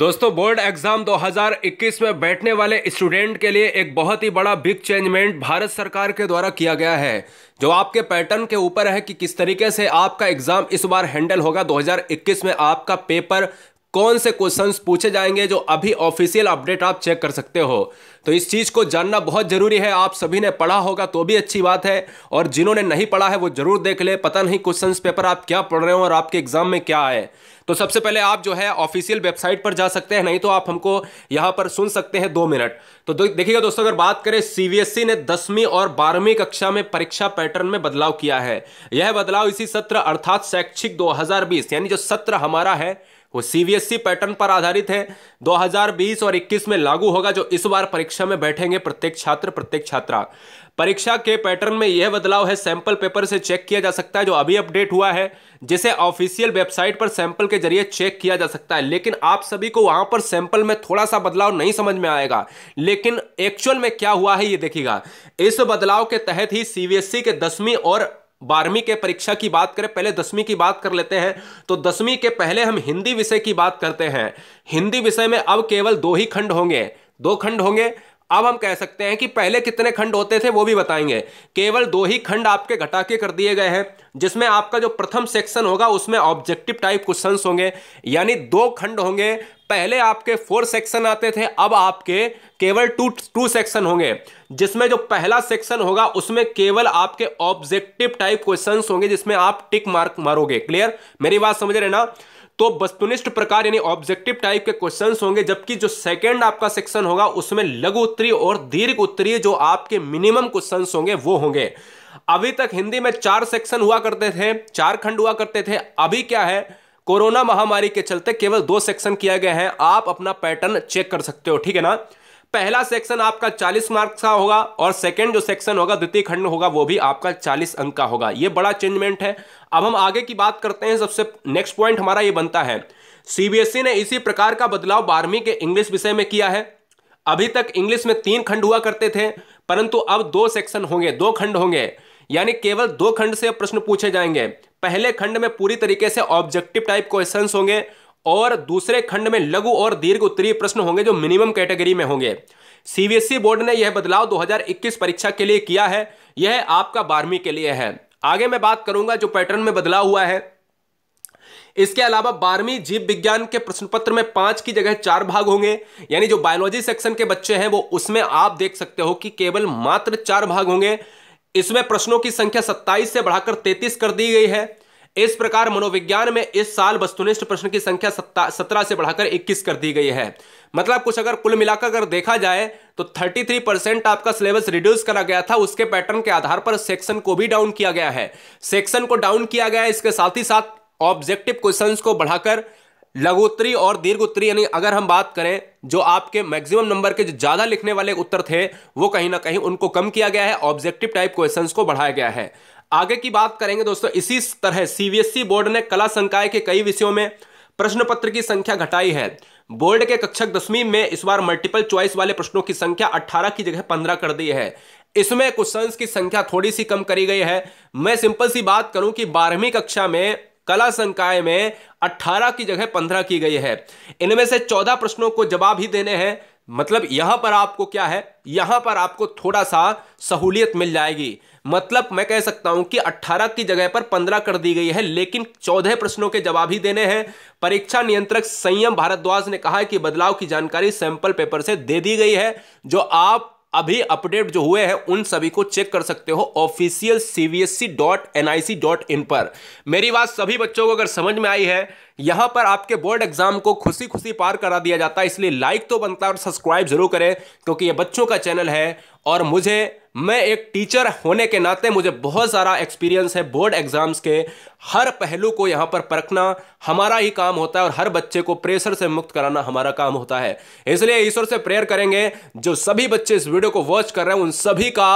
दोस्तों board exam 2021 में बैठने वाले स्टूडेंट के लिए एक बहुत ही बड़ा बिग चेंजमेंट भारत सरकार के द्वारा किया गया है जो आपके पैटर्न के ऊपर है कि किस तरीके से आपका एग्जाम इस बार हैंडल होगा 2021 में आपका पेपर कौन से क्वेश्चंस पूछे जाएंगे जो अभी ऑफिशियल अपडेट आप चेक कर सकते हो तो इस चीज़ को जानना बहुत ज़रूरी है आप सभी ने पढ़ा होगा तो भी अच्छी बात है और जिन्होंने नहीं पढ़ा है वो ज़रूर देख ले पता नहीं क्वेश्चंस पेपर आप क्या पढ़ रहे हो और आपके एग्जाम में क्या आए तो सबसे पहले आप जो है ऑफिशियल वेबसाइट पर जा सकते हैं नहीं तो आप हमको यहाँ पर सुन सकते हैं दो मिनट तो देखिएगा दोस्तों अगर बात करें सीबीएसई e ने दसवीं और बारहवीं कक्षा में परीक्षा पैटर्न में बदलाव किया है यह बदलाव इसी सत्र अर्थात शैक्षिक दो यानी जो सत्र हमारा है वो सीबीएसई पैटर्न पर आधारित है 2020 और 21 में लागू होगा जो इस बार परीक्षा में बैठेंगे प्रत्येक छात्र प्रत्येक छात्रा परीक्षा के पैटर्न में यह बदलाव है सैंपल पेपर से चेक किया जा सकता है जो अभी अपडेट हुआ है जिसे ऑफिशियल वेबसाइट पर सैंपल के जरिए चेक किया जा सकता है लेकिन आप सभी को वहां पर सैंपल में थोड़ा सा बदलाव नहीं समझ में आएगा लेकिन एक्चुअल में क्या हुआ है ये देखिएगा इस बदलाव के तहत ही सीबीएसई के दसवीं और बारहवीं के परीक्षा की बात करें पहले दसवीं की बात कर लेते हैं तो दसवीं के पहले हम हिंदी विषय की बात करते हैं हिंदी विषय में अब केवल दो ही खंड होंगे दो खंड होंगे अब हम कह सकते हैं कि पहले कितने खंड होते थे वो भी बताएंगे केवल दो ही खंड आपके घटा के कर दिए गए हैं जिसमें आपका जो प्रथम सेक्शन होगा उसमें ऑब्जेक्टिव टाइप क्वेश्चन होंगे यानी दो खंड होंगे पहले आपके फोर सेक्शन आते थे अब आपके केवल टू टू सेक्शन होंगे जिसमें जो पहला सेक्शन होगा उसमें केवल आपके ऑब्जेक्टिव टाइप क्वेश्चन होंगे जिसमें आप टिक मार्क मारोगे क्लियर मेरी बात समझ रहे ना तो वस्तुनिष्ठ प्रकार यानी ऑब्जेक्टिव टाइप के क्वेश्चन होंगे जबकि जो सेकेंड आपका सेक्शन होगा उसमें लघु उत्तरी और दीर्घ उत्तरीय जो आपके मिनिमम क्वेश्चन होंगे वो होंगे अभी तक हिंदी में चार सेक्शन हुआ करते थे चार खंड हुआ करते थे अभी क्या है कोरोना महामारी के चलते केवल दो सेक्शन किया गया है आप अपना पैटर्न चेक कर सकते हो ठीक है ना पहला सेक्शन आपका 40 मार्क्स का होगा और सेकंड जो सेक्शन होगा द्वितीय खंड होगा वो भी आपका 40 अंक का होगा ये बड़ा चेंजमेंट है अब हम आगे की बात करते हैं सबसे नेक्स्ट पॉइंट हमारा ये बनता है सीबीएसई e ने इसी प्रकार का बदलाव बारहवीं के इंग्लिश विषय में किया है अभी तक इंग्लिश में तीन खंड हुआ करते थे परंतु अब दो सेक्शन होंगे दो खंड होंगे यानी केवल दो खंड से प्रश्न पूछे जाएंगे पहले खंड में पूरी तरीके से ऑब्जेक्टिव टाइप क्वेश्चंस होंगे और दूसरे खंड में लघु और दीर्घ उत्तरीय प्रश्न होंगे जो मिनिमम कैटेगरी में होंगे सीबीएसई बोर्ड ने यह बदलाव 2021 परीक्षा के लिए किया है यह आपका बारहवीं के लिए है आगे मैं बात करूंगा जो पैटर्न में बदलाव हुआ है इसके अलावा बारहवीं जीव विज्ञान के प्रश्न पत्र में पांच की जगह चार भाग होंगे यानी जो बायोलॉजी सेक्शन के बच्चे हैं वो उसमें आप देख सकते हो कि केवल मात्र चार भाग होंगे इसमें प्रश्नों की संख्या 27 से बढ़ाकर 33 कर दी गई है इस प्रकार मनोविज्ञान में इस साल वस्तुनिष्ठ प्रश्न की संख्या सत्रह से बढ़ाकर इक्कीस कर दी गई है मतलब कुछ अगर कुल मिलाकर अगर देखा जाए तो 33 परसेंट आपका सिलेबस रिड्यूस करा गया था उसके पैटर्न के आधार पर सेक्शन को भी डाउन किया गया है सेक्शन को डाउन किया गया है इसके साथ ही साथ ऑब्जेक्टिव क्वेश्चंस को बढ़ाकर लघु उत्तरी और दीर्घ उत्तरी यानी अगर हम बात करें जो आपके मैक्सिमम नंबर के जो ज़्यादा लिखने वाले उत्तर थे वो कहीं ना कहीं उनको कम किया गया है ऑब्जेक्टिव टाइप क्वेश्चंस को बढ़ाया गया है आगे की बात करेंगे दोस्तों इसी तरह सीबीएसई e बोर्ड ने कला संकाय के कई विषयों में प्रश्न पत्र की संख्या घटाई है बोर्ड के कक्षक दसवीं में इस बार मल्टीपल चॉइस वाले प्रश्नों की संख्या 18 की जगह 15 कर दी है इसमें क्वेश्चन की संख्या थोड़ी सी कम करी गई है मैं सिंपल सी बात करूं कि बारहवीं कक्षा में कला संकाय में 18 की जगह 15 की गई है इनमें से 14 प्रश्नों को जवाब ही देने हैं मतलब यहां पर आपको क्या है यहां पर आपको थोड़ा सा सहूलियत मिल जाएगी मतलब मैं कह सकता हूं कि 18 की जगह पर 15 कर दी गई है लेकिन 14 प्रश्नों के जवाब ही देने हैं परीक्षा नियंत्रक संयम भारद्वाज ने कहा है कि बदलाव की जानकारी सैंपल पेपर से दे दी गई है जो आप अभी अपडेट जो हुए हैं उन सभी को चेक कर सकते हो official C B S C dot N I C dot in पर मेरी बात सभी बच्चों को अगर समझ में आई है यहां पर आपके बोर्ड एग्जाम को खुशी खुशी पार करा दिया जाता है इसलिए लाइक तो बनता है और सब्सक्राइब जरूर करें क्योंकि ये बच्चों का चैनल है और मुझे मैं एक टीचर होने के नाते मुझे बहुत सारा एक्सपीरियंस है बोर्ड एग्जाम्स के हर पहलू को यहां पर परखना हमारा ही काम होता है और हर बच्चे को प्रेशर से मुक्त कराना हमारा काम होता है इसलिए ईश्वर से प्रेयर करेंगे जो सभी बच्चे इस वीडियो को वॉच कर रहे हैं उन सभी का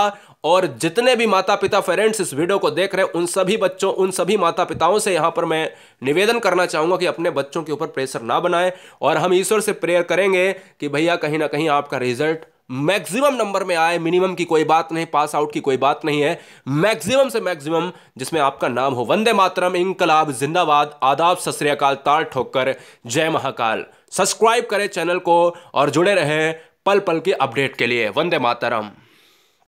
और जितने भी माता पिता फेरेंट्स इस वीडियो को देख रहे हैं उन सभी बच्चों उन सभी माता पिताओं से यहां पर मैं निवेदन करना चाहूँगा चाहूंगा कि अपने बच्चों के ऊपर प्रेशर ना बनाए और हम ईश्वर से प्रेयर करेंगे कि भैया कहीं ना कहीं आपका रिजल्ट मैक्सिमम नंबर में आए मिनिमम की कोई बात नहीं पास आउट की कोई बात नहीं है मैक्सिमम से मैक्सिमम जिसमें आपका नाम हो वंदे मातरम इनकलाब जिंदाबाद आदाब सत ताल ठोकर जय महाकाल सब्सक्राइब करें चैनल को और जुड़े रहें पल पल के अपडेट के लिए वंदे मातरम